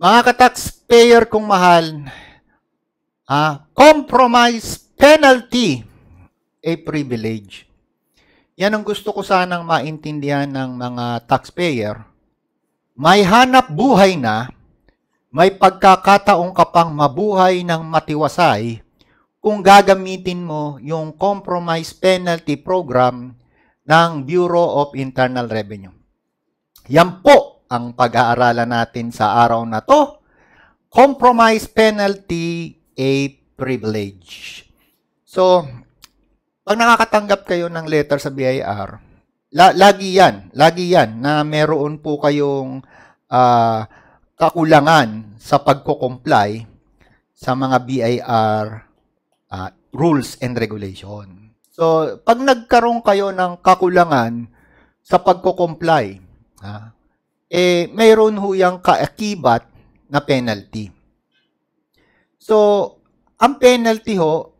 Mga ka-taxpayer kong mahal, ah, compromise penalty, a privilege. Yan ang gusto ko sanang maintindihan ng mga taxpayer. May hanap buhay na, may pagkakataong ka pang mabuhay ng matiwasay kung gagamitin mo yung compromise penalty program ng Bureau of Internal Revenue. Yan po ang pag-aaralan natin sa araw na to, compromise penalty a privilege. So, pag nakakatanggap kayo ng letter sa BIR, la- lagi yan, lagi yan na meron po kayong uh, kakulangan sa pagko-comply sa mga BIR uh, ah, rules and regulation. So, pag nagkaroon kayo ng kakulangan sa pagko-comply, ha, ah, eh mayroon ho yung kaakibat na penalty. So, ang penalty ho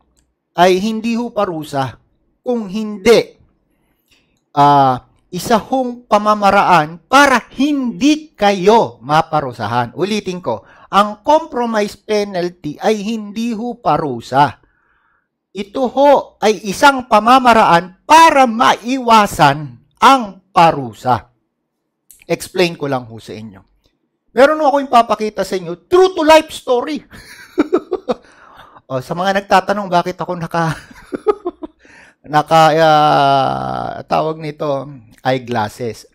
ay hindi ho parusa. Kung hindi, uh, isa hong pamamaraan para hindi kayo maparusahan. Ulitin ko, ang compromise penalty ay hindi ho parusa. Ito ho ay isang pamamaraan para maiwasan ang parusa. Explain ko lang ho sa inyo. Meron ako yung papakita sa inyo, true to life story. o, sa mga nagtatanong bakit ako naka naka uh, tawag nito eyeglasses.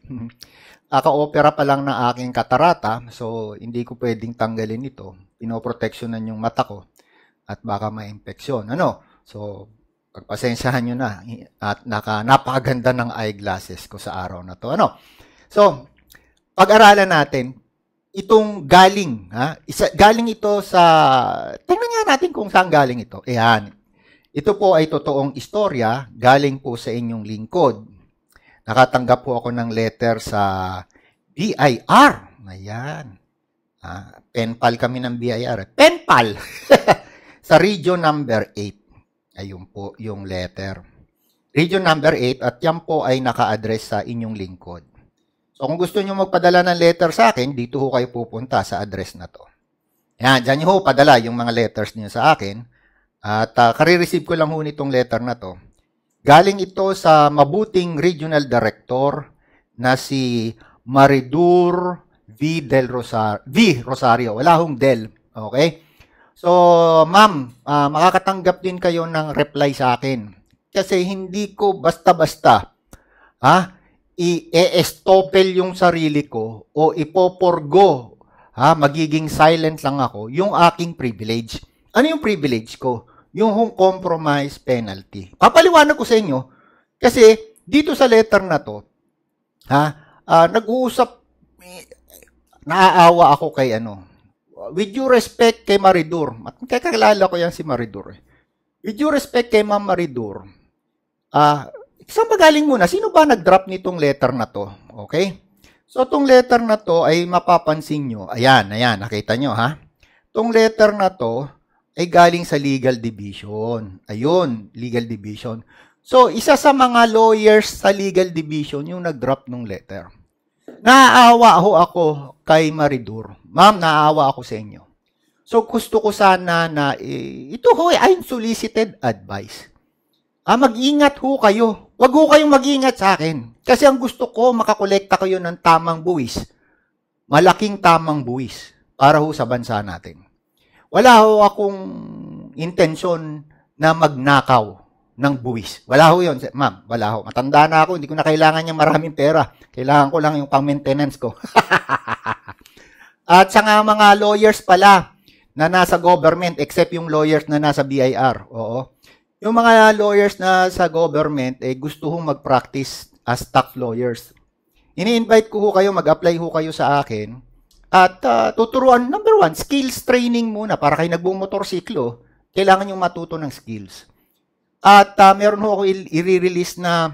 Aka-opera pa lang na aking katarata, so hindi ko pwedeng tanggalin ito. Pinoproteksyonan yung mata ko at baka ma-impeksyon. Ano? So, pagpasensyahan nyo na at naka, napakaganda ng eyeglasses ko sa araw na to. Ano? So, pag-aralan natin itong galing, ha? Isa, galing ito sa, tingnan nga natin kung saan galing ito. Ayan. Eh, ito po ay totoong istorya, galing po sa inyong lingkod. Nakatanggap po ako ng letter sa BIR. Ayan. Ha? Penpal kami ng BIR. Penpal! sa region number 8. Ayun po yung letter. Region number 8 at yan po ay naka-address sa inyong lingkod. So kung gusto niyo magpadala ng letter sa akin, dito ho kayo pupunta sa address na to. Yan, dyan ho padala yung mga letters niyo sa akin. At uh, kare-receive ko lang ho nitong letter na to. Galing ito sa mabuting regional director na si Maridur V. Del Rosario. V. Rosario. Wala hong Del. Okay? So, ma'am, uh, makakatanggap din kayo ng reply sa akin. Kasi hindi ko basta-basta. Ha? Ah, i-estopel yung sarili ko o ipoporgo, ha, magiging silent lang ako, yung aking privilege. Ano yung privilege ko? Yung compromise penalty. Papaliwanag ko sa inyo, kasi dito sa letter na to, ha, uh, nag-uusap, naaawa ako kay ano, with due respect kay Maridur, at kakilala ko yan si Maridur eh. With due respect kay Ma'am Maridur, ah, uh, saan ba galing muna? Sino ba nag-drop nitong letter na to? Okay? So, itong letter na to ay mapapansin nyo. Ayan, ayan, nakita nyo ha? Itong letter na to ay galing sa legal division. Ayun, legal division. So, isa sa mga lawyers sa legal division yung nag-drop ng letter. Naaawa ho ako kay Maridur. Ma'am, naaawa ako sa inyo. So, gusto ko sana na, eh, ito ho, ay unsolicited advice. Ah, mag-ingat ho kayo wag ko kayong mag-iingat sa akin. Kasi ang gusto ko, makakolekta kayo ng tamang buwis. Malaking tamang buwis para ho sa bansa natin. Wala ho akong intensyon na magnakaw ng buwis. Wala ho yun, ma'am. Wala ho. Matanda na ako, hindi ko na kailangan niya maraming pera. Kailangan ko lang yung pang-maintenance ko. At sa nga mga lawyers pala na nasa government, except yung lawyers na nasa BIR. Oo. Yung mga lawyers na sa government, eh, gusto hong mag-practice as tax lawyers. Ini-invite ko ho kayo, mag-apply ho kayo sa akin. At uh, tuturuan, number one, skills training muna para kayo nagbuong motorsiklo. Kailangan yung matuto ng skills. At uh, meron ho ako i-release na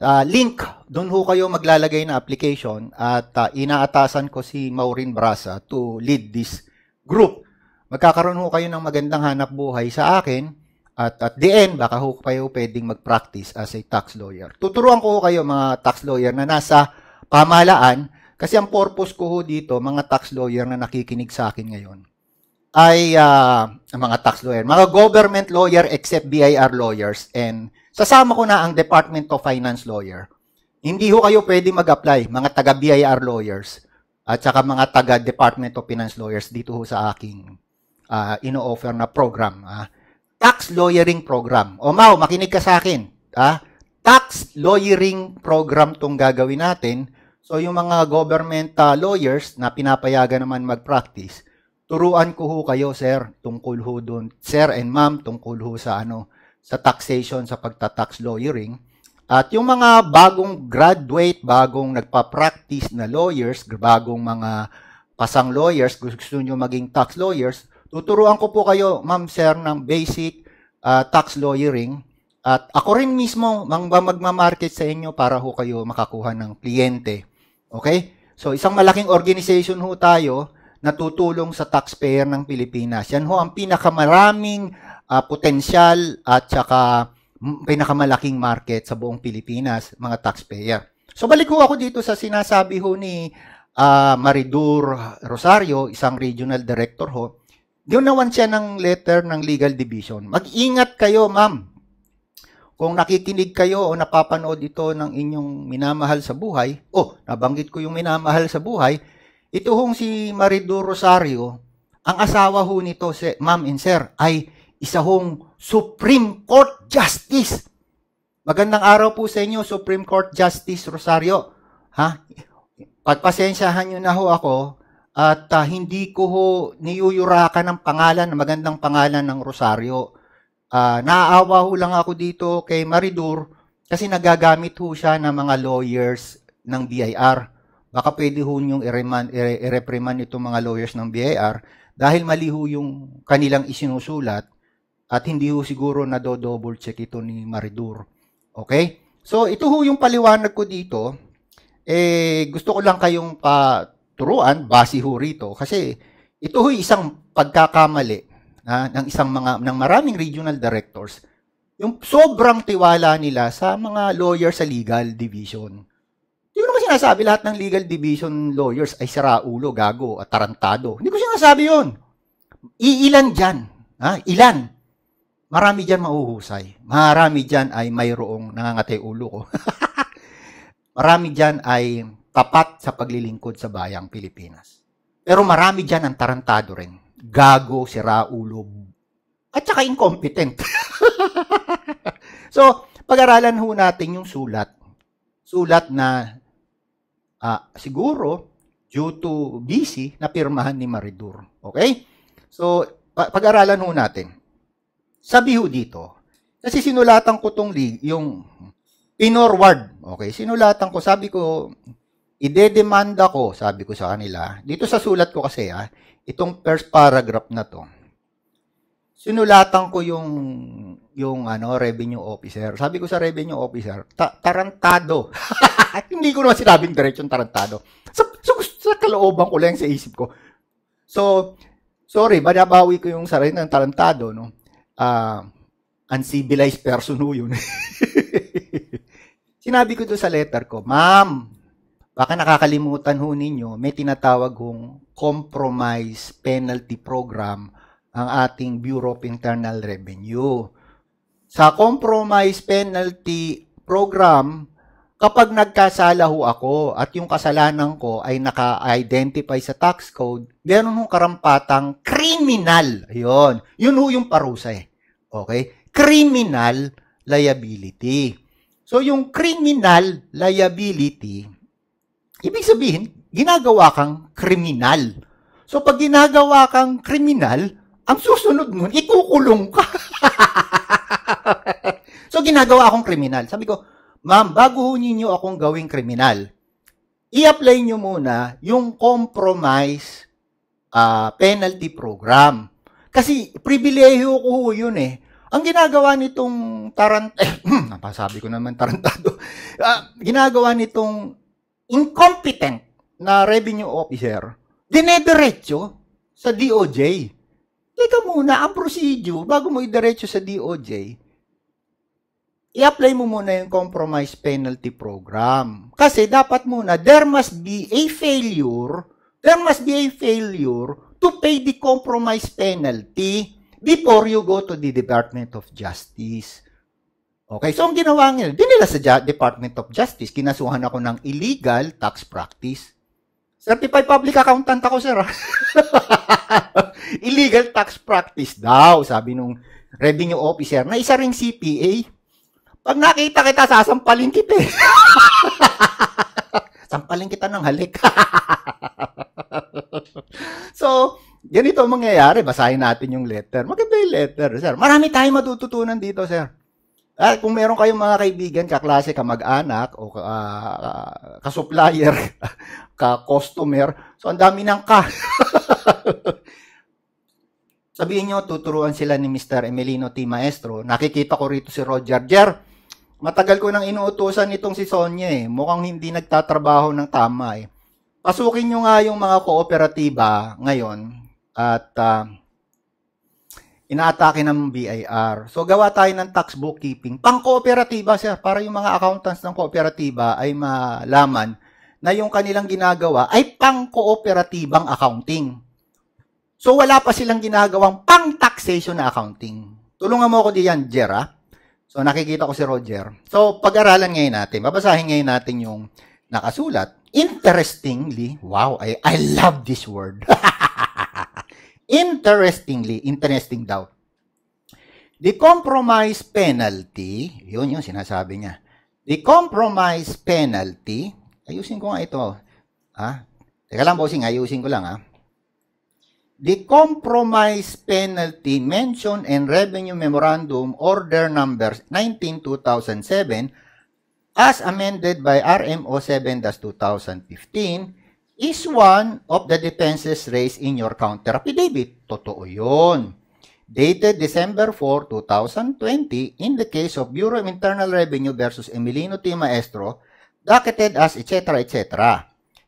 uh, link. Doon ho kayo maglalagay na application. At uh, inaatasan ko si Maureen Brasa to lead this group. Magkakaroon ho kayo ng magandang hanap buhay sa akin at at the end, baka ho kayo pwedeng mag-practice as a tax lawyer. Tuturuan ko kayo mga tax lawyer na nasa pamahalaan kasi ang purpose ko ho dito, mga tax lawyer na nakikinig sa akin ngayon, ay uh, mga tax lawyer, mga government lawyer except BIR lawyers and sasama ko na ang Department of Finance lawyer. Hindi ho kayo pwedeng mag-apply, mga taga BIR lawyers at saka mga taga Department of Finance lawyers dito ho sa aking uh, ino-offer na program. Uh tax lawyering program. O Mau, makinig ka sa akin. Ah, tax lawyering program tong gagawin natin. So yung mga government uh, lawyers na pinapayagan naman mag-practice, turuan ko ho kayo, sir, tungkol ho doon. Sir and ma'am, tungkol ho sa ano, sa taxation, sa pagta-tax lawyering. At yung mga bagong graduate, bagong nagpa-practice na lawyers, bagong mga pasang lawyers, gusto nyo maging tax lawyers, Tuturuan ko po kayo, ma'am, sir, ng basic uh, tax lawyering. At ako rin mismo magmamarket sa inyo para ho kayo makakuha ng kliyente. Okay? So, isang malaking organization ho tayo na tutulong sa taxpayer ng Pilipinas. Yan ho ang pinakamaraming uh, potensyal at saka mm, pinakamalaking market sa buong Pilipinas, mga taxpayer. So balik ho ako dito sa sinasabi ho ni uh, ah, Maridur Rosario, isang regional director ho, Ginawan siya ng letter ng legal division. Mag-ingat kayo, ma'am. Kung nakikinig kayo o napapanood ito ng inyong minamahal sa buhay, oh, nabanggit ko yung minamahal sa buhay, ito hong si Marido Rosario, ang asawa ho nito, si ma'am and sir, ay isa hong Supreme Court Justice. Magandang araw po sa inyo, Supreme Court Justice Rosario. Ha? Pagpasensyahan nyo na ho ako, at uh, hindi ko ho niyuyurakan ng pangalan, ng magandang pangalan ng Rosario. Uh, ah, naaawa ho lang ako dito kay Maridur kasi nagagamit ho siya ng mga lawyers ng BIR. Baka pwede ho niyong i-reprimand itong mga lawyers ng BIR dahil mali ho yung kanilang isinusulat at hindi ho siguro na do double check ito ni Maridur. Okay? So ito ho yung paliwanag ko dito. Eh gusto ko lang kayong pa turuan base ho rito kasi ito ho isang pagkakamali na, ng isang mga ng maraming regional directors yung sobrang tiwala nila sa mga lawyer sa legal division. Hindi ko naman sinasabi lahat ng legal division lawyers ay saraulo, gago, at tarantado. Hindi ko sinasabi yun. Iilan dyan. Ha? Ilan. Marami dyan mauhusay. Marami dyan ay mayroong nangangatay ulo ko. Marami dyan ay tapat sa paglilingkod sa bayang Pilipinas. Pero marami dyan ang tarantado rin. Gago, siraulo, at saka incompetent. so, pag-aralan ho natin yung sulat. Sulat na uh, siguro due to BC na pirmahan ni Maridur. Okay? So, pag-aralan ho natin. Sabi ho dito, kasi sinulatan ko tong league, yung pinorward. Okay, sinulatan ko, sabi ko, idedemanda ko, sabi ko sa kanila, dito sa sulat ko kasi ah, itong first paragraph na to, sinulatan ko yung yung ano revenue officer. Sabi ko sa revenue officer, ta- tarantado. Hindi ko naman sinabing diretsyon tarantado. Sa, sa, sa kalooban ko lang sa isip ko. So, sorry, banabawi ko yung sarili ng tarantado, no? Uh, uncivilized person ho yun. Sinabi ko doon sa letter ko, Ma'am, Baka nakakalimutan ho ninyo, may tinatawag hong compromise penalty program ang ating Bureau of Internal Revenue. Sa compromise penalty program, kapag nagkasala ho ako at yung kasalanan ko ay naka-identify sa tax code, meron ho karampatang criminal. Yun. Yun ho yung parusa eh. Okay? Criminal liability. So, yung criminal liability, Ibig sabihin, ginagawa kang kriminal. So pag ginagawa kang kriminal, ang susunod nun, ikukulong ka. so ginagawa akong kriminal. Sabi ko, ma'am, bago ninyo akong gawing kriminal, i-apply nyo muna yung compromise uh, penalty program. Kasi pribileho ko yun eh. Ang ginagawa nitong tarant... Eh, napasabi ko naman tarantado. Uh, ginagawa nitong incompetent na revenue officer, dinediretso sa DOJ. Teka muna, ang procedure, bago mo idiretso sa DOJ, i-apply mo muna yung compromise penalty program. Kasi dapat muna, there must be a failure, there must be a failure to pay the compromise penalty before you go to the Department of Justice. Okay, so ang ginawa nila, din nila sa Department of Justice, kinasuhan ako ng illegal tax practice. Certified public accountant ako, sir. illegal tax practice daw, sabi nung revenue officer, na isa ring CPA. Pag nakita kita, sasampalin kita eh. Sampalin kita ng halik. so, ganito ang mangyayari. Basahin natin yung letter. Maganda yung letter, sir. Marami tayong matututunan dito, sir at kung meron kayong mga kaibigan, kaklase, kamag-anak, o uh, ka-supplier, ka-customer, so ang dami ng ka. Sabihin nyo, tuturuan sila ni Mr. Emilino T. Maestro. Nakikita ko rito si Roger Jer. Matagal ko nang inuutosan itong si Sonya eh. Mukhang hindi nagtatrabaho ng tama eh. Pasukin nyo nga yung mga kooperatiba ngayon at uh, inaatake ng BIR. So gawa tayo ng tax bookkeeping. Pang-kooperatiba sir, para yung mga accountants ng kooperatiba ay malaman na yung kanilang ginagawa ay pang-kooperatibang accounting. So wala pa silang ginagawang pang-taxation na accounting. Tulungan mo ako diyan, Jera. So nakikita ko si Roger. So pag-aralan ngayon natin, babasahin ngayon natin yung nakasulat. Interestingly, wow, I, I love this word. Interestingly, interesting daw. The compromise penalty, yun yung sinasabi niya. The compromise penalty, ayusin ko nga ito. Ha? Ah. Teka lang, bossing, ayusin ko lang ha. Ah. The compromise penalty mentioned in Revenue Memorandum Order Number 19-2007 as amended by RMO 7-2015 is one of the defenses raised in your counter affidavit. Totoo yun. Dated December 4, 2020, in the case of Bureau of Internal Revenue versus Emilino T. Maestro, docketed as etc. etc.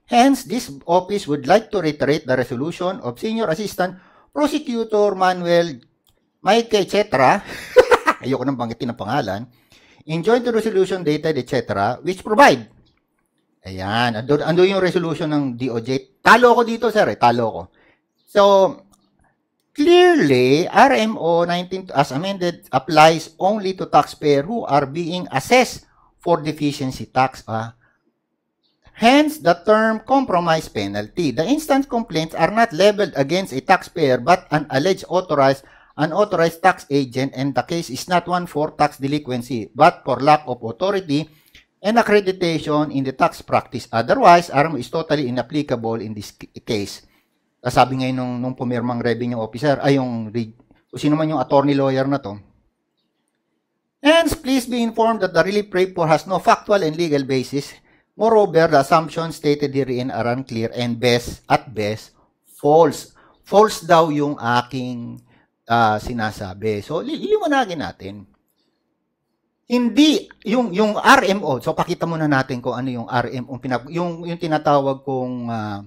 Hence, this office would like to reiterate the resolution of Senior Assistant Prosecutor Manuel Mike etc. ayoko nang banggitin ang pangalan, in joint resolution dated etc. which provide Ayan. Ando, ando yung resolution ng DOJ. Talo ko dito, sir. Eh. Talo ko. So, clearly, RMO 19 as amended applies only to taxpayer who are being assessed for deficiency tax. Ah. Hence, the term compromise penalty. The instant complaints are not leveled against a taxpayer but an alleged authorized unauthorized tax agent and the case is not one for tax delinquency but for lack of authority and accreditation in the tax practice. Otherwise, ARM is totally inapplicable in this case. Ah, sabi ngayon nung, nung pumirmang revenue officer, ay yung, o sino man yung attorney lawyer na to, Hence, please be informed that the relief prayed for has no factual and legal basis. Moreover, the assumptions stated herein are unclear and best, at best, false. False daw yung aking uh, sinasabi. So, li- liwanagin natin hindi yung yung RMO. So pakita muna natin kung ano yung RMO pinag yung yung tinatawag kong uh,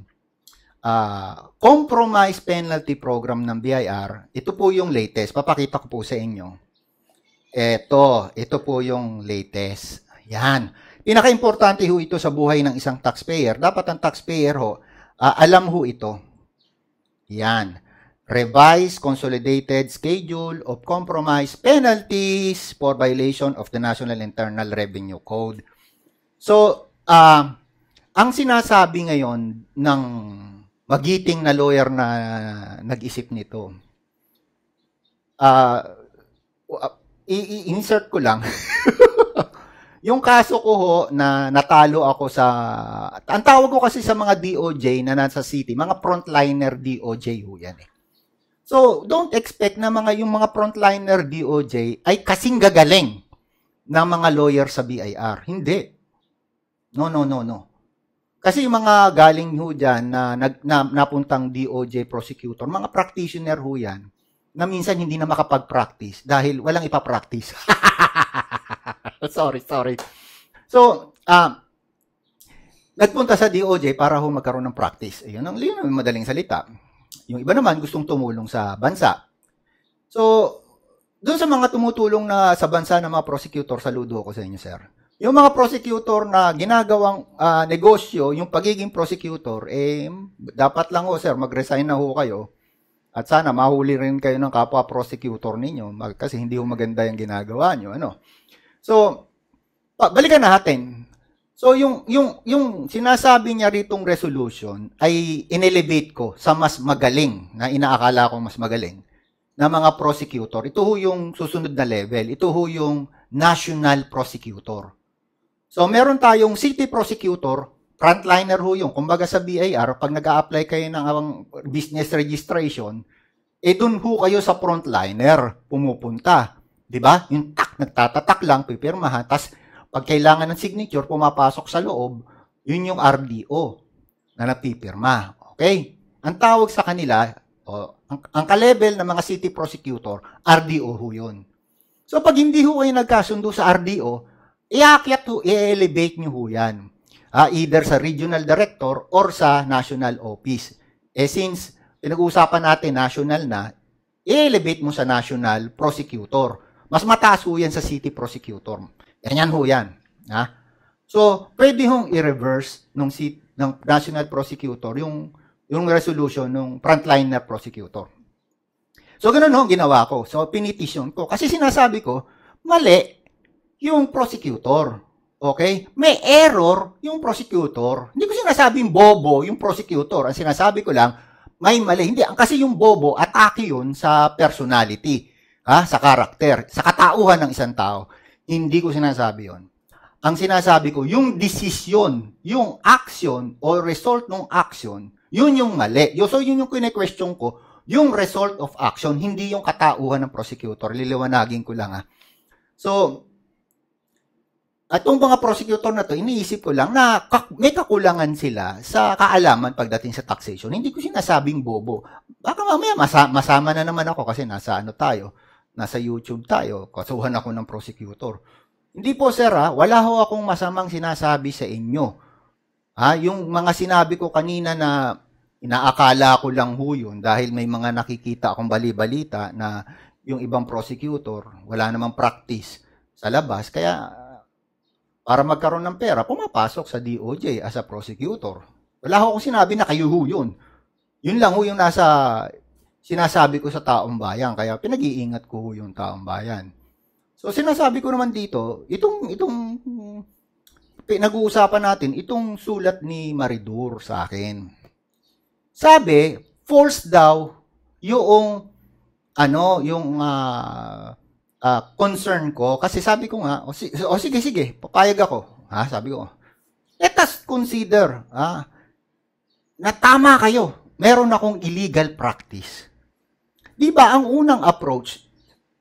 uh, compromise penalty program ng BIR. Ito po yung latest. Papakita ko po sa inyo. Ito, ito po yung latest. Yan. pinaka ho ito sa buhay ng isang taxpayer. Dapat ang taxpayer ho, uh, alam ho ito. Yan revised consolidated schedule of compromise penalties for violation of the National Internal Revenue Code. So, uh, ang sinasabi ngayon ng magiting na lawyer na nag-isip nito, uh, ah, i-insert ko lang. yung kaso ko ho na natalo ako sa ang tawag ko kasi sa mga DOJ na nasa city, mga frontliner DOJ ho yan eh. So, don't expect na mga yung mga frontliner DOJ ay kasing gagaling ng mga lawyer sa BIR. Hindi. No, no, no, no. Kasi yung mga galing ho dyan na, nag, na napuntang DOJ prosecutor, mga practitioner ho yan, na minsan hindi na makapag-practice dahil walang ipapractice. sorry, sorry. So, um, nagpunta sa DOJ para ho magkaroon ng practice. Ayun ang, yun madaling salita. Yung iba naman gustong tumulong sa bansa. So, doon sa mga tumutulong na sa bansa ng mga prosecutor, saludo ako sa inyo, sir. Yung mga prosecutor na ginagawang uh, negosyo, yung pagiging prosecutor, eh, dapat lang ho, sir, mag-resign na ho kayo. At sana mahuli rin kayo ng kapwa prosecutor ninyo kasi hindi ho maganda yung ginagawa nyo. Ano? So, balikan natin So yung yung yung sinasabi niya ritong resolution ay inelevate ko sa mas magaling na inaakala ko mas magaling na mga prosecutor. Ito ho yung susunod na level. Ito ho yung national prosecutor. So meron tayong city prosecutor, frontliner ho yung. Kumbaga sa BIR, pag nag a apply kayo ng awang business registration, eh dun ho kayo sa frontliner pumupunta. 'Di ba? Yung tak, nagtatatak lang, pipirmahan, tas pag kailangan ng signature, pumapasok sa loob, yun yung RDO na napipirma. Okay? Ang tawag sa kanila, o, ang, ang ka-level ng mga city prosecutor, RDO ho yun. So pag hindi ho kayo nagkasundo sa RDO, iakyat ho, i-elevate nyo ho yan. Uh, either sa regional director or sa national office. Eh since pinag-uusapan natin national na, i-elevate mo sa national prosecutor. Mas mataas ho yan sa city prosecutor. Ganyan ho yan. Ha? So, pwede hong i-reverse nung si, ng national prosecutor yung, yung resolution ng frontline na prosecutor. So, ganun ho ginawa ko. So, pinetition ko. Kasi sinasabi ko, mali yung prosecutor. Okay? May error yung prosecutor. Hindi ko sinasabing bobo yung prosecutor. Ang sinasabi ko lang, may mali. Hindi, kasi yung bobo, atake yun sa personality, ha? sa karakter, sa katauhan ng isang tao. Hindi ko sinasabi yon. Ang sinasabi ko, yung decision, yung action, or result ng action, yun yung mali. So, yun yung kine-question ko. Yung result of action, hindi yung katauhan ng prosecutor. Liliwanagin ko lang ha. Ah. So, at yung mga prosecutor na to, iniisip ko lang na may kakulangan sila sa kaalaman pagdating sa taxation. Hindi ko sinasabing bobo. Baka mamaya masama na naman ako kasi nasa ano tayo nasa YouTube tayo, kasuhan ako ng prosecutor. Hindi po sir ha, ah. wala ho akong masamang sinasabi sa inyo. Ha, ah, yung mga sinabi ko kanina na inaakala ko lang ho yun dahil may mga nakikita akong bali na yung ibang prosecutor, wala namang practice sa labas. Kaya para magkaroon ng pera, pumapasok sa DOJ as a prosecutor. Wala ho akong sinabi na kayo ho yun. Yun lang ho yung nasa sinasabi ko sa taong bayan. Kaya pinag-iingat ko yung taong bayan. So sinasabi ko naman dito, itong itong pinag-uusapan natin, itong sulat ni Maridor sa akin. Sabi, false daw yung ano, yung uh, uh, concern ko kasi sabi ko nga, o, si, o sige sige, papayag ako. Ha, sabi ko. Let us consider, ha, ah, na tama kayo. Meron akong illegal practice. Di ba, ang unang approach,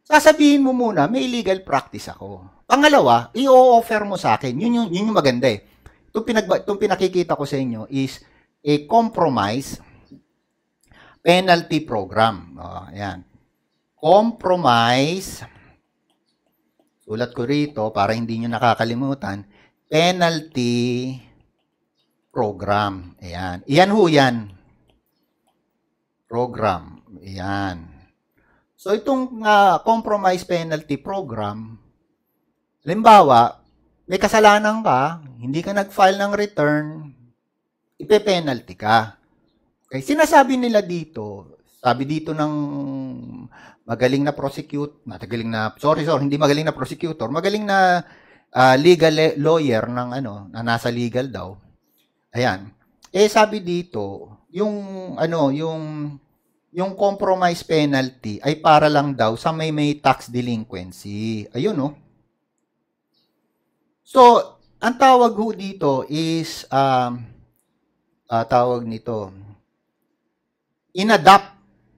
sasabihin mo muna, may illegal practice ako. Pangalawa, i-offer mo sa akin. Yun yung, yun yung maganda eh. Itong, pinag, itong pinakikita ko sa inyo is a compromise penalty program. Oh, ayan. Compromise, sulat ko rito para hindi nyo nakakalimutan, penalty program. Ayan. Iyan ho yan. Program. Ayan. So itong uh, compromise penalty program, halimbawa, may kasalanan ka, hindi ka nag-file ng return, ipe-penalty ka. Okay, eh, sinasabi nila dito, sabi dito ng magaling na prosecute, matagaling na, sorry, sorry, hindi magaling na prosecutor, magaling na uh, legal eh, lawyer ng ano, na nasa legal daw. Ayan. Eh sabi dito, yung ano, yung yung compromise penalty ay para lang daw sa may may tax delinquency. Ayun, no? Oh. So, ang tawag ho dito is, um, uh, tawag nito, inadapt.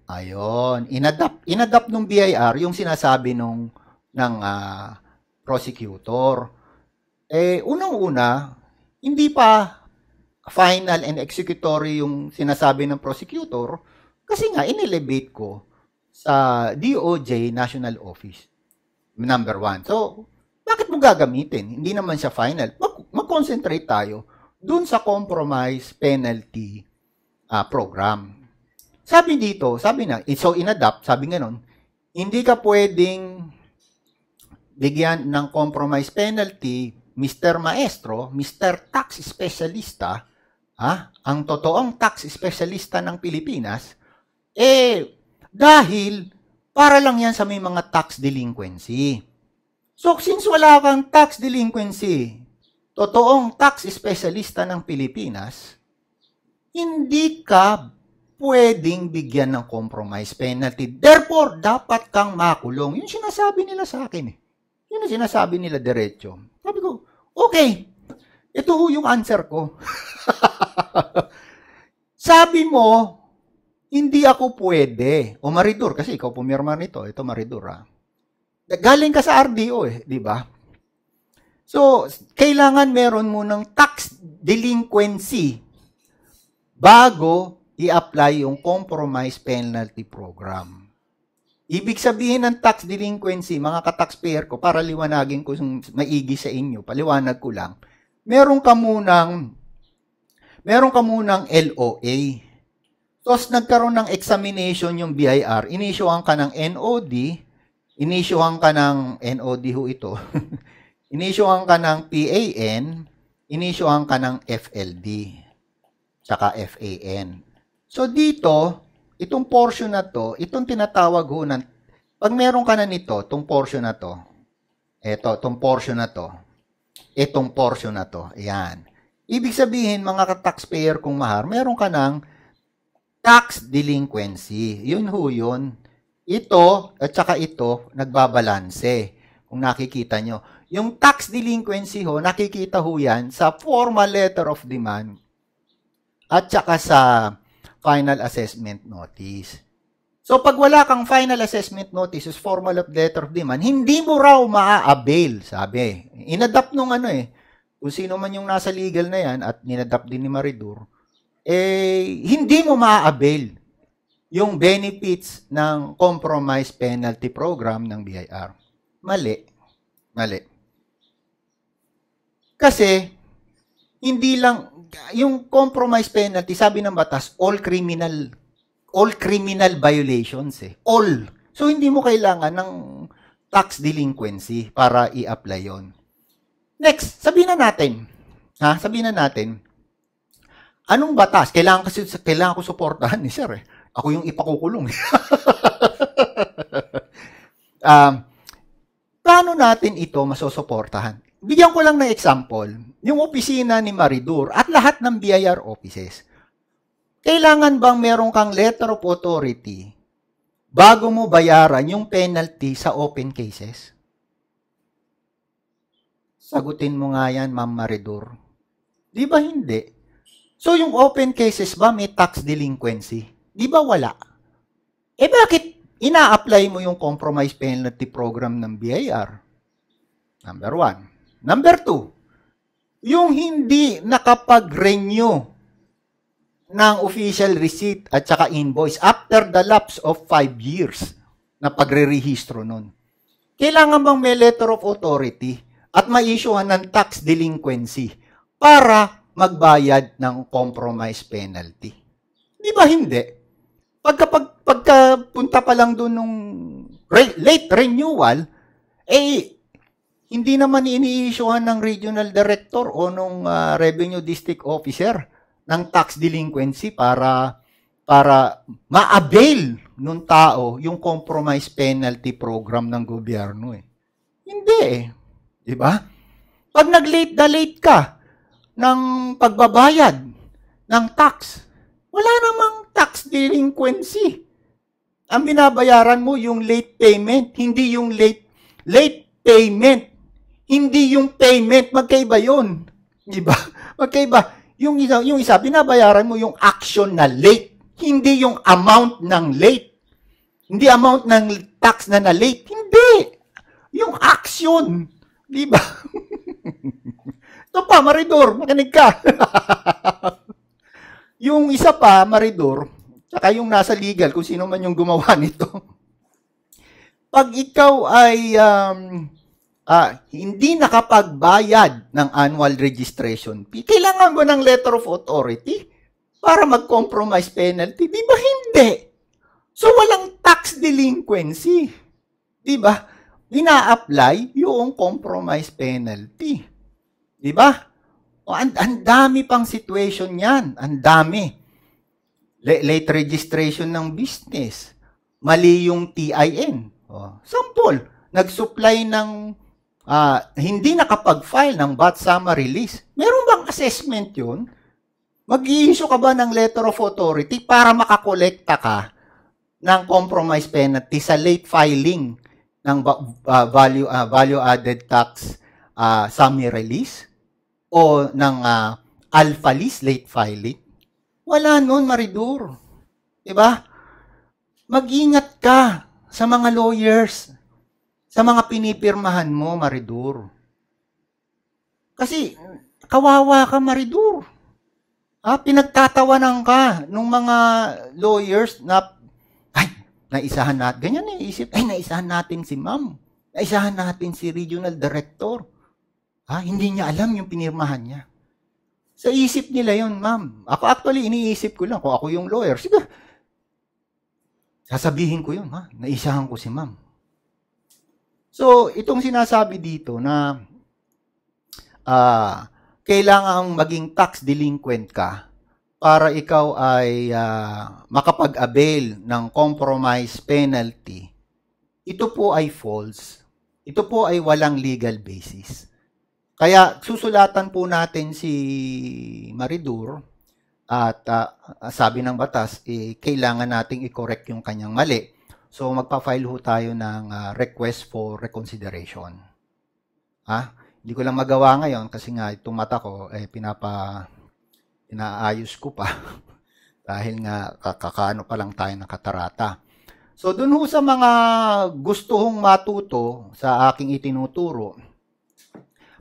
Ayun, inadapt. Inadapt ng BIR yung sinasabi nung, ng uh, prosecutor. Eh, unang-una, hindi pa final and executory yung sinasabi ng prosecutor kasi nga, inelevate ko sa DOJ National Office. Number one. So, bakit mo gagamitin? Hindi naman siya final. Mag-concentrate tayo dun sa compromise penalty uh, program. Sabi dito, sabi na, so inadapt, sabi nga nun, hindi ka pwedeng bigyan ng compromise penalty, Mr. Maestro, Mr. Tax Specialista, ha? Ah, ang totoong tax specialista ng Pilipinas, eh, dahil para lang yan sa may mga tax delinquency. So, since wala kang tax delinquency, totoong tax specialista ng Pilipinas, hindi ka pwedeng bigyan ng compromise penalty. Therefore, dapat kang makulong. Yun sinasabi nila sa akin eh. Yun ang sinasabi nila diretso. Sabi ko, okay, ito ho yung answer ko. sabi mo, hindi ako pwede. O maridor, kasi ikaw pumirma nito. Ito maridor, ha? Ah. Galing ka sa RDO, eh, di ba? So, kailangan meron mo ng tax delinquency bago i-apply yung compromise penalty program. Ibig sabihin ng tax delinquency, mga ka-taxpayer ko, para liwanagin ko maigi sa inyo, paliwanag ko lang, meron ka munang meron ka munang LOA. Tapos nagkaroon ng examination yung BIR, inisyuhan ka ng NOD, inisyuhan ka ng NOD ho ito, inisyuhan ka ng PAN, inisyuhan ka ng FLD, saka FAN. So dito, itong portion na to, itong tinatawag ho ng, pag meron ka na nito, itong portion na to, eto, itong portion na to, itong portion na to, ayan. Ibig sabihin, mga taxpayer kung mahar, meron ka ng tax delinquency. Yun ho yun. Ito at saka ito nagbabalanse kung nakikita nyo. Yung tax delinquency ho, nakikita ho yan sa formal letter of demand at saka sa final assessment notice. So pag wala kang final assessment notice, formal of letter of demand, hindi mo raw maa-avail, sabi. Inadapt nung ano eh, kung sino man yung nasa legal na yan at ninadapt din ni Maridor, eh, hindi mo ma yung benefits ng compromise penalty program ng BIR. Mali. Mali. Kasi, hindi lang, yung compromise penalty, sabi ng batas, all criminal, all criminal violations eh. All. So, hindi mo kailangan ng tax delinquency para i-apply yon. Next, sabihin na natin, ha, sabihin na natin, Anong batas? Kailangan kasi kailangan ko suportahan ni sir eh. Ako yung ipakukulong. Eh. um, paano natin ito masusuportahan? Bigyan ko lang ng example, yung opisina ni Maridor at lahat ng BIR offices. Kailangan bang meron kang letter of authority bago mo bayaran yung penalty sa open cases? Sagutin mo nga yan, Ma'am Maridor. Di ba hindi? So yung open cases ba may tax delinquency? Di ba wala? Eh bakit ina-apply mo yung compromise penalty program ng BIR? Number one. Number two, yung hindi nakapag-renew ng official receipt at saka invoice after the lapse of 5 years na pagre-rehistro nun. Kailangan bang may letter of authority at ma-issuehan ng tax delinquency para magbayad ng compromise penalty. Di ba hindi? Pagka, pag, pagkapunta pa lang doon nung re, late renewal, eh, hindi naman ini-issuehan ng regional director o nung uh, revenue district officer ng tax delinquency para para ma-avail nung tao yung compromise penalty program ng gobyerno eh. Hindi eh. 'Di ba? Pag nag-late na late ka, ng pagbabayad ng tax. Wala namang tax delinquency. Ang binabayaran mo yung late payment, hindi yung late late payment. Hindi yung payment, magkaiba 'yon. 'Di ba? Magkaiba. Yung isa, yung isa binabayaran mo yung action na late, hindi yung amount ng late. Hindi amount ng tax na na late, hindi. Yung action, 'di ba? Ito pa, Maridor, makinig ka. yung isa pa, Maridor, tsaka yung nasa legal, kung sino man yung gumawa nito. Pag ikaw ay um, ah, hindi nakapagbayad ng annual registration kailangan mo ng letter of authority para mag-compromise penalty. Di ba hindi? So, walang tax delinquency. Di ba? Ina-apply yung compromise penalty. Di ba? O, ang, ang dami pang situation yan. Ang dami. Late registration ng business. Mali yung TIN. O, sample, nag-supply ng uh, hindi nakapag-file ng bat sama release. Meron bang assessment yun? mag i ka ba ng letter of authority para makakolekta ka ng compromise penalty sa late filing ng uh, value uh, ah, value added tax uh, summary release? o ng uh, ah, alpha-list late filing, wala nun, Maridur. Diba? Mag-ingat ka sa mga lawyers, sa mga pinipirmahan mo, maridor. Kasi, kawawa ka, maridor. Ah, pinagtatawanan ka ng mga lawyers na, ay, naisahan natin, ganyan eh, isip, ay, naisahan natin si ma'am, naisahan natin si regional director, Ha? Hindi niya alam yung pinirmahan niya. Sa isip nila yon, ma'am. Ako actually, iniisip ko lang kung ako yung lawyer. Sige, sasabihin ko yun, ha? Naisahan ko si ma'am. So, itong sinasabi dito na uh, ah, kailangan maging tax delinquent ka para ikaw ay uh, makapag-avail ng compromise penalty, ito po ay false. Ito po ay walang legal basis. Kaya susulatan po natin si Maridur at uh, sabi ng batas, eh, kailangan nating i-correct yung kanyang mali. So magpa-file ho tayo ng uh, request for reconsideration. Ha? Hindi ko lang magawa ngayon kasi nga itong mata ko eh pinapa inaayos ko pa dahil nga kakaano pa lang tayo ng katarata. So dun ho sa mga gusto hong matuto sa aking itinuturo,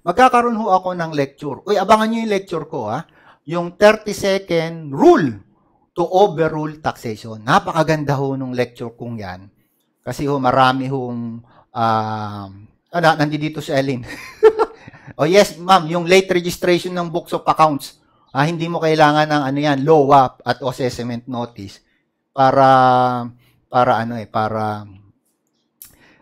magkakaroon ho ako ng lecture. Uy, abangan nyo yung lecture ko ha. Yung 32nd rule to overrule taxation. Napakaganda ho nung lecture kong yan. Kasi ho, marami hong, uh, ah, nandito si Ellen. oh yes, ma'am, yung late registration ng books of accounts. Ah, hindi mo kailangan ng ano yan, low LOA at assessment notice para para ano eh, para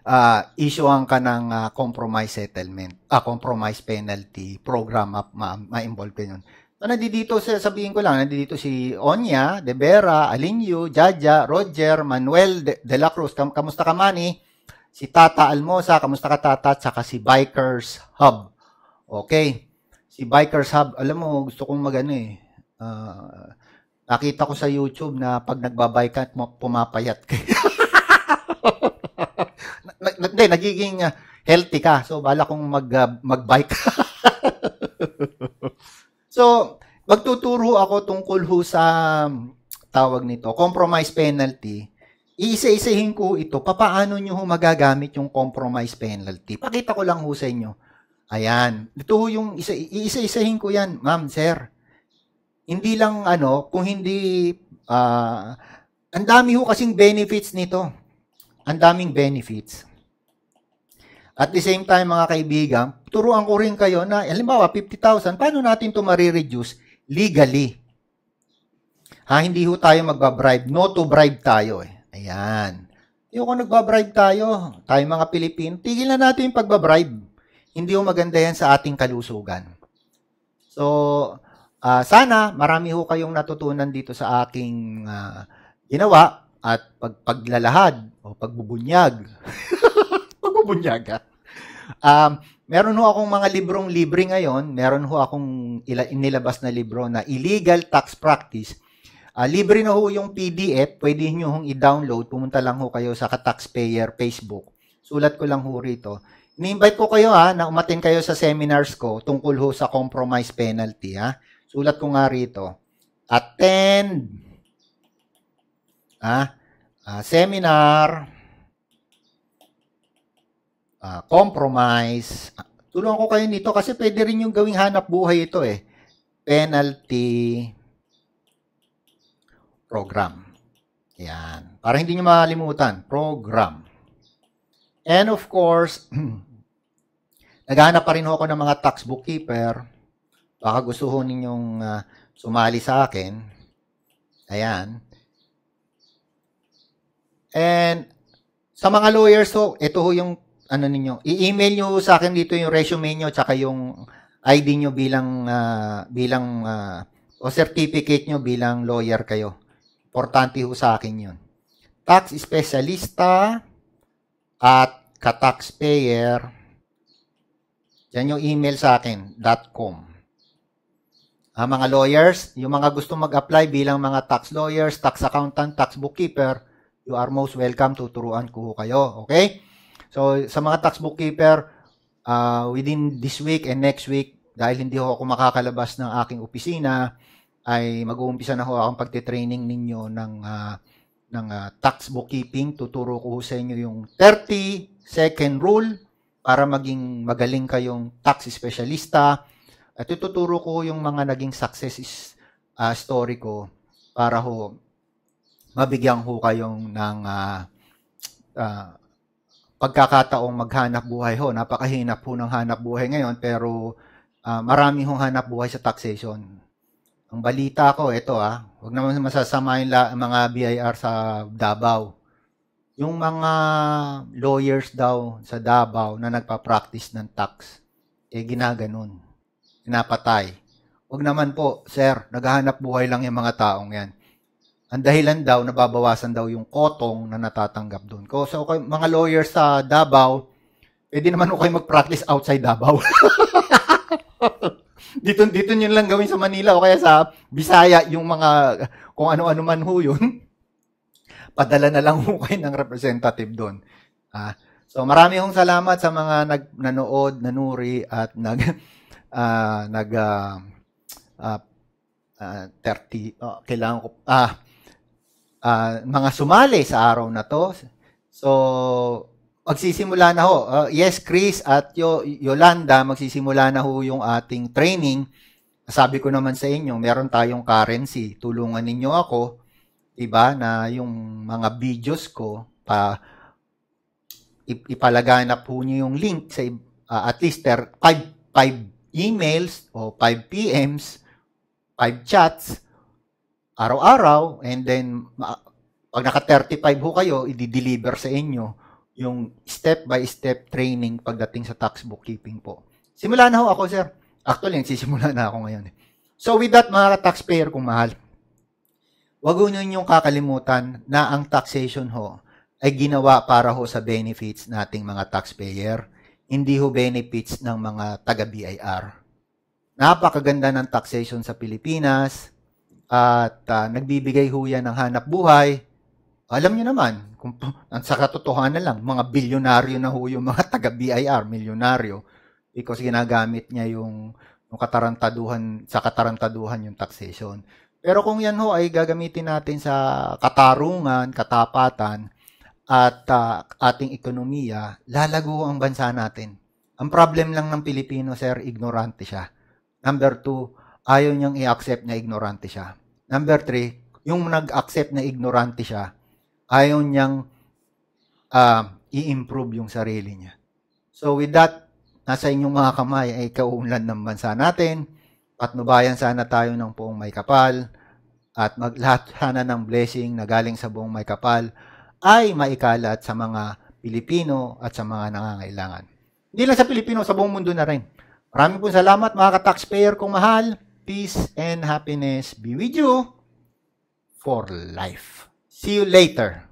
uh, issue issuean ka ng uh, ah, compromise settlement, uh, compromise penalty program up ma- ma-involve yun. So, nandito, sabihin ko lang, nandito si Onya, De Vera, Alinyu, Jaja, Roger, Manuel De, De La Cruz, Kam- kamusta ka, mani? Si Tata Almosa, kamusta ka, Tata? Tsaka si Bikers Hub. Okay. Si Bikers Hub, alam mo, gusto kong magano eh. Uh, nakita ko sa YouTube na pag nagbabike ka, pumapayat ka. hindi, nagiging ah, healthy ka. So, bala kong mag, uh, mag-bike. so, magtuturo ako tungkol ho sa um, tawag nito, compromise penalty. Iisa-isahin ko ito, papaano nyo ho magagamit yung compromise penalty? Pakita ko lang ho sa inyo. Ayan. Ito ho yung isa, iisa-isahin ko yan, ma'am, sir. Hindi lang ano, kung hindi, uh, ang dami ho kasing benefits nito. Ang daming benefits. At the same time, mga kaibigan, turuan ko rin kayo na, halimbawa, 50,000, paano natin ito marireduce? Legally. Ha, hindi ho tayo magbabribe. No to bribe tayo. Eh. Ayan. Yung kung nagbabribe tayo, tayo mga Pilipino, tigil na natin yung pagbabribe. Hindi ho maganda yan sa ating kalusugan. So, uh, sana marami ho kayong natutunan dito sa aking uh, ginawa at pag paglalahad o pagbubunyag. Bunyaga. Um, meron ho akong mga librong libre ngayon. Meron ho akong ila, inilabas na libro na Illegal Tax Practice. Uh, libre na ho yung PDF. Pwede nyo hong i-download. Pumunta lang ho kayo sa Kataxpayer Facebook. Sulat ko lang ho rito. Ni-invite ko kayo ha, na umatin kayo sa seminars ko tungkol ho sa compromise penalty ha. Sulat ko nga rito. Attend. Ha? Uh, seminar uh, compromise. Tulungan ko kayo nito kasi pwede rin yung gawing hanap buhay ito eh. Penalty program. Yan. Para hindi nyo malimutan, program. And of course, naghahanap pa rin ako ng mga tax bookkeeper. Baka gusto ho ninyong uh, sumali sa akin. Ayan. And sa mga lawyers, so, ito ho yung ano ninyo, i-email nyo sa akin dito yung resume nyo tsaka yung ID nyo bilang uh, bilang uh, o certificate nyo bilang lawyer kayo. Importante ho sa akin yun. Tax specialista at kataxpayer yan yung email sa akin, .com. Ah, mga lawyers, yung mga gusto mag-apply bilang mga tax lawyers, tax accountant, tax bookkeeper, you are most welcome, tuturuan ko kayo, okay? So, sa mga tax bookkeeper, uh, within this week and next week, dahil hindi ho ako makakalabas ng aking opisina, ay mag-uumpisa na ho akong pagte-training ninyo ng uh, ng uh, tax bookkeeping. Tuturo ko sa inyo yung 30 second rule para maging magaling kayong tax specialista. At tuturo ko yung mga naging success uh, story ko para ho mabigyan ho kayong ng uh, uh, pagkakataong maghanap buhay ho. Napakahina po ng hanap buhay ngayon pero uh, marami hong hanap buhay sa taxation. Ang balita ko, ito ah, wag naman masasama yung la, mga BIR sa Davao. Yung mga lawyers daw sa Davao na nagpa-practice ng tax, eh ginaganon, pinapatay. Wag naman po, sir, naghahanap buhay lang yung mga taong yan ang dahilan daw, nababawasan daw yung kotong na natatanggap doon. Ko, so, kay, mga lawyers sa Davao, pwede naman ko kayo mag-practice outside Davao. dito, dito nyo lang gawin sa Manila o kaya sa Bisaya, yung mga kung ano-ano man ho yun. Padala na lang ho kayo ng representative doon. Ah, so, marami hong salamat sa mga nag, nanood, nanuri, at nag, uh, nag, uh, uh, uh, 30, oh, kailangan ko, ah, uh, mga sumali sa araw na to. So, magsisimula na ho. Uh, yes, Chris at Yo- Yolanda, magsisimula na ho yung ating training. Sabi ko naman sa inyo, meron tayong currency. Tulungan ninyo ako, iba na yung mga videos ko pa ipalaganap po niyo yung link sa uh, at least 5 5 emails o 5 PMs, 5 chats araw-araw, and then pag naka-35 ho kayo, i-deliver sa inyo yung step-by-step training pagdating sa tax bookkeeping po. Simula na ho ako, sir. Actually, nagsisimula na ako ngayon. So with that, mga taxpayer kung mahal, wag nyo yung kakalimutan na ang taxation ho ay ginawa para ho sa benefits nating mga taxpayer, hindi ho benefits ng mga taga-BIR. Napakaganda ng taxation sa Pilipinas, at uh, nagbibigay ho yan ng hanap buhay. Alam nyo naman, kung, sa katotohanan lang, mga bilyonaryo na ho yung mga taga-BIR, milyonaryo, because ginagamit niya yung, yung katarantaduhan, sa katarantaduhan yung taxation. Pero kung yan ho ay gagamitin natin sa katarungan, katapatan, at uh, ating ekonomiya, lalago ang bansa natin. Ang problem lang ng Pilipino, sir, ignorante siya. Number two, ayaw niyang i-accept na ignorante siya. Number three, yung nag-accept na ignorante siya, ayaw niyang uh, i-improve yung sarili niya. So with that, nasa inyong mga kamay ay kaunlan ng bansa natin. Patnubayan sana tayo ng poong may kapal at maglahat sana ng blessing na galing sa buong may kapal ay maikalat sa mga Pilipino at sa mga nangangailangan. Hindi lang sa Pilipino, sa buong mundo na rin. Maraming po salamat mga ka-taxpayer kong mahal. Peace and happiness be with you for life. See you later.